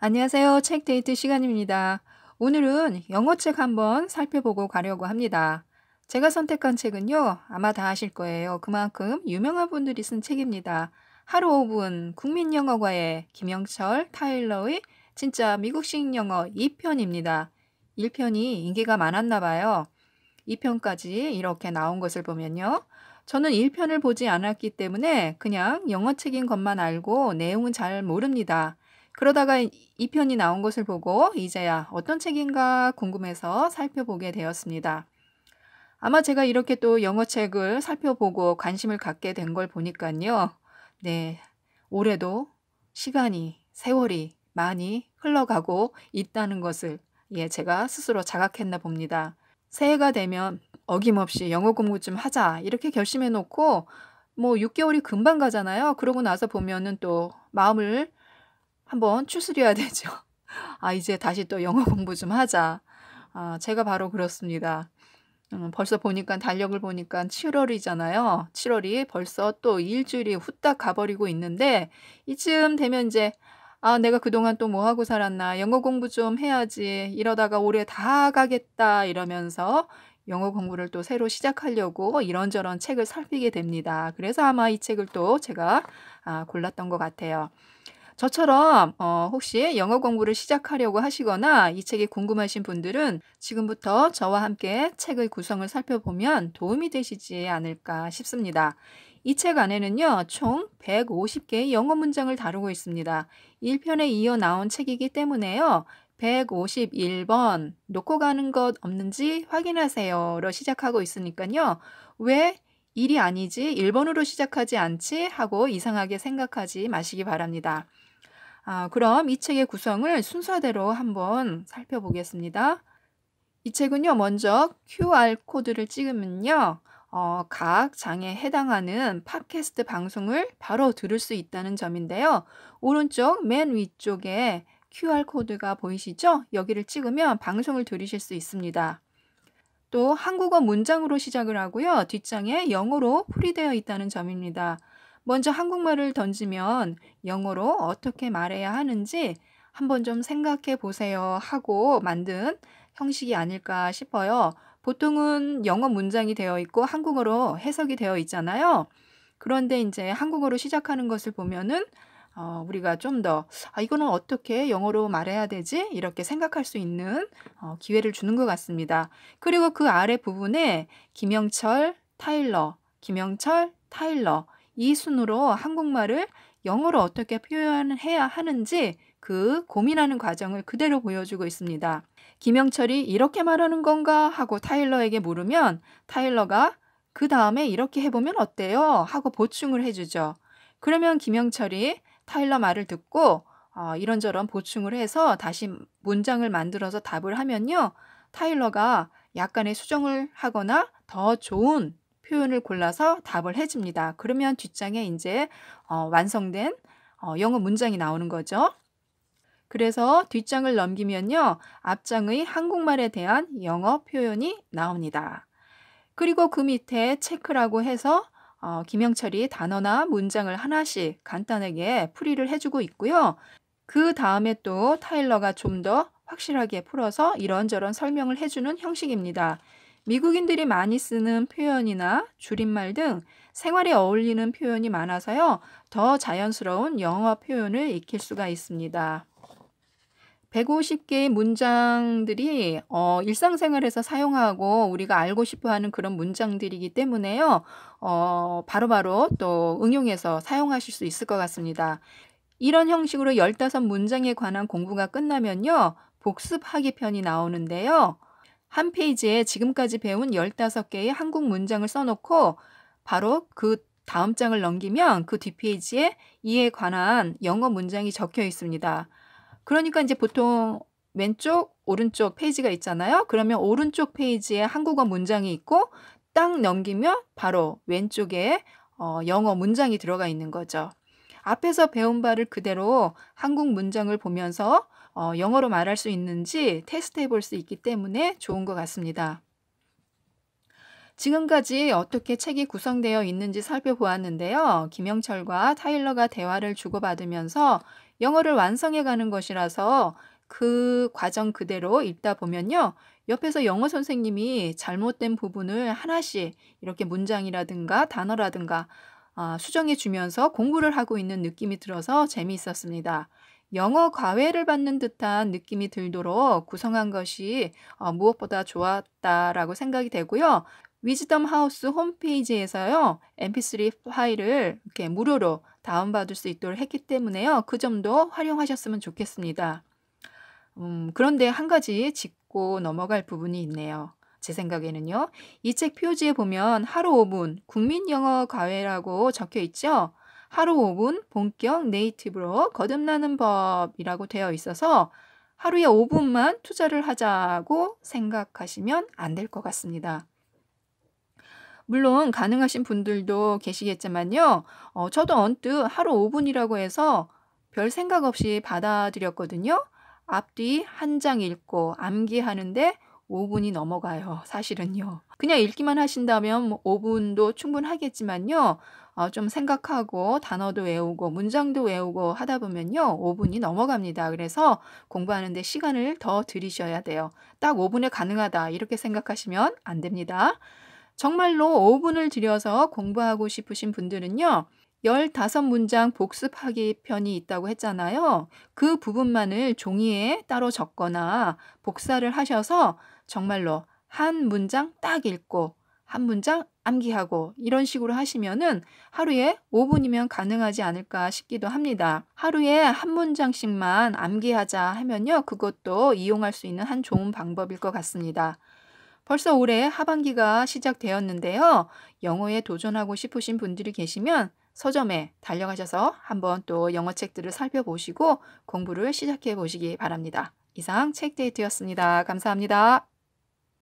안녕하세요. 책 데이트 시간입니다. 오늘은 영어책 한번 살펴보고 가려고 합니다. 제가 선택한 책은요. 아마 다 아실 거예요. 그만큼 유명한 분들이 쓴 책입니다. 하루 5분 국민영어과의 김영철, 타일러의 진짜 미국식 영어 2편입니다. 1편이 인기가 많았나 봐요. 2편까지 이렇게 나온 것을 보면요. 저는 1편을 보지 않았기 때문에 그냥 영어책인 것만 알고 내용은 잘 모릅니다. 그러다가 이 편이 나온 것을 보고 이제야 어떤 책인가 궁금해서 살펴보게 되었습니다. 아마 제가 이렇게 또 영어 책을 살펴보고 관심을 갖게 된 걸 보니까요. 네, 올해도 시간이, 세월이 많이 흘러가고 있다는 것을 예, 제가 스스로 자각했나 봅니다. 새해가 되면 어김없이 영어 공부 좀 하자 이렇게 결심해 놓고 뭐 6개월이 금방 가잖아요. 그러고 나서 보면은 또 마음을 한번 추스려야 되죠. 아, 이제 다시 또 영어 공부 좀 하자. 아, 제가 바로 그렇습니다. 음, 벌써 보니까 달력을 보니까 7월이잖아요. 7월이 벌써 또 일주일이 후딱 가버리고 있는데 이쯤 되면 이제 아, 내가 그동안 또 뭐 하고 살았나. 영어 공부 좀 해야지. 이러다가 올해 다 가겠다. 이러면서 영어 공부를 또 새로 시작하려고 이런저런 책을 살피게 됩니다. 그래서 아마 이 책을 또 제가 아, 골랐던 것 같아요. 저처럼 어, 혹시 영어 공부를 시작하려고 하시거나 이 책이 궁금하신 분들은 지금부터 저와 함께 책의 구성을 살펴보면 도움이 되시지 않을까 싶습니다. 이 책 안에는요, 총 150개의 영어 문장을 다루고 있습니다. 1편에 이어 나온 책이기 때문에요. 151번, 놓고 가는 것 없는지 확인하세요로 시작하고 있으니까요. 왜 일이 아니지 1번으로 시작하지 않지 하고 이상하게 생각하지 마시기 바랍니다. 아, 그럼 이 책의 구성을 순서대로 한번 살펴보겠습니다. 이 책은요, 먼저 QR코드를 찍으면요, 어, 각 장에 해당하는 팟캐스트 방송을 바로 들을 수 있다는 점인데요. 오른쪽 맨 위쪽에 QR코드가 보이시죠? 여기를 찍으면 방송을 들으실 수 있습니다. 또 한국어 문장으로 시작을 하고요. 뒷장에 영어로 풀이되어 있다는 점입니다. 먼저 한국말을 던지면 영어로 어떻게 말해야 하는지 한번 좀 생각해 보세요 하고 만든 형식이 아닐까 싶어요. 보통은 영어 문장이 되어 있고 한국어로 해석이 되어 있잖아요. 그런데 이제 한국어로 시작하는 것을 보면은 어, 우리가 좀더 아, 이거는 어떻게 영어로 말해야 되지? 이렇게 생각할 수 있는 어, 기회를 주는 것 같습니다. 그리고 그 아래 부분에 김영철, 타일러, 김영철, 타일러 이 순으로 한국말을 영어로 어떻게 표현해야 하는지 그 고민하는 과정을 그대로 보여주고 있습니다. 김영철이 이렇게 말하는 건가 하고 타일러에게 물으면 타일러가 그 다음에 이렇게 해보면 어때요? 하고 보충을 해주죠. 그러면 김영철이 타일러 말을 듣고 어, 이런저런 보충을 해서 다시 문장을 만들어서 답을 하면요. 타일러가 약간의 수정을 하거나 더 좋은 표현을 골라서 답을 해줍니다. 그러면 뒷장에 이제 어, 완성된 어, 영어 문장이 나오는 거죠. 그래서 뒷장을 넘기면요. 앞장의 한국말에 대한 영어 표현이 나옵니다. 그리고 그 밑에 체크라고 해서 어, 김영철이 단어나 문장을 하나씩 간단하게 풀이를 해주고 있고요. 그 다음에 또 타일러가 좀 더 확실하게 풀어서 이런저런 설명을 해주는 형식입니다. 미국인들이 많이 쓰는 표현이나 줄임말 등 생활에 어울리는 표현이 많아서요. 더 자연스러운 영어 표현을 익힐 수가 있습니다. 150개의 문장들이 어, 일상생활에서 사용하고 우리가 알고 싶어 하는 그런 문장들이기 때문에요. 어, 바로바로 또 응용해서 사용하실 수 있을 것 같습니다. 이런 형식으로 15문장에 관한 공부가 끝나면요. 복습하기 편이 나오는데요. 한 페이지에 지금까지 배운 15개의 한국 문장을 써놓고 바로 그 다음 장을 넘기면 그 뒷페이지에 이에 관한 영어 문장이 적혀 있습니다. 그러니까 이제 보통 왼쪽, 오른쪽 페이지가 있잖아요. 그러면 오른쪽 페이지에 한국어 문장이 있고 딱 넘기면 바로 왼쪽에 어, 영어 문장이 들어가 있는 거죠. 앞에서 배운 바를 그대로 한국 문장을 보면서 어, 영어로 말할 수 있는지 테스트 해볼 수 있기 때문에 좋은 것 같습니다. 지금까지 어떻게 책이 구성되어 있는지 살펴보았는데요. 김영철과 타일러가 대화를 주고받으면서 영어를 완성해가는 것이라서 그 과정 그대로 읽다 보면요. 옆에서 영어 선생님이 잘못된 부분을 하나씩 이렇게 문장이라든가 단어라든가 아, 수정해 주면서 공부를 하고 있는 느낌이 들어서 재미있었습니다. 영어 과외를 받는 듯한 느낌이 들도록 구성한 것이 어, 무엇보다 좋았다라고 생각이 되고요. 위즈덤 하우스 홈페이지에서요. mp3 파일을 이렇게 무료로 다운받을 수 있도록 했기 때문에요. 그 점도 활용하셨으면 좋겠습니다. 음, 그런데 한 가지 짚고 넘어갈 부분이 있네요. 제 생각에는요. 이 책 표지에 보면 하루 5분 국민 영어 과외라고 적혀 있죠. 하루 5분 본격 네이티브로 거듭나는 법이라고 되어 있어서 하루에 5분만 투자를 하자고 생각하시면 안 될 것 같습니다. 물론 가능하신 분들도 계시겠지만요. 어, 저도 언뜻 하루 5분이라고 해서 별 생각 없이 받아들였거든요. 앞뒤 한 장 읽고 암기하는데 5분이 넘어가요. 사실은요. 그냥 읽기만 하신다면 5분도 뭐 충분하겠지만요. 어, 좀 생각하고 단어도 외우고 문장도 외우고 하다 보면요. 5분이 넘어갑니다. 그래서 공부하는데 시간을 더 들이셔야 돼요. 딱 5분에 가능하다. 이렇게 생각하시면 안 됩니다. 정말로 5분을 들여서 공부하고 싶으신 분들은요. 15문장 복습하기 편이 있다고 했잖아요. 그 부분만을 종이에 따로 적거나 복사를 하셔서 정말로 한 문장 딱 읽고 한 문장 암기하고 이런 식으로 하시면은 하루에 5분이면 가능하지 않을까 싶기도 합니다. 하루에 한 문장씩만 암기하자 하면요. 그것도 이용할 수 있는 한 좋은 방법일 것 같습니다. 벌써 올해 하반기가 시작되었는데요. 영어에 도전하고 싶으신 분들이 계시면 서점에 달려가셔서 한번 또 영어 책들을 살펴보시고 공부를 시작해 보시기 바랍니다. 이상 책 데이트였습니다. 감사합니다.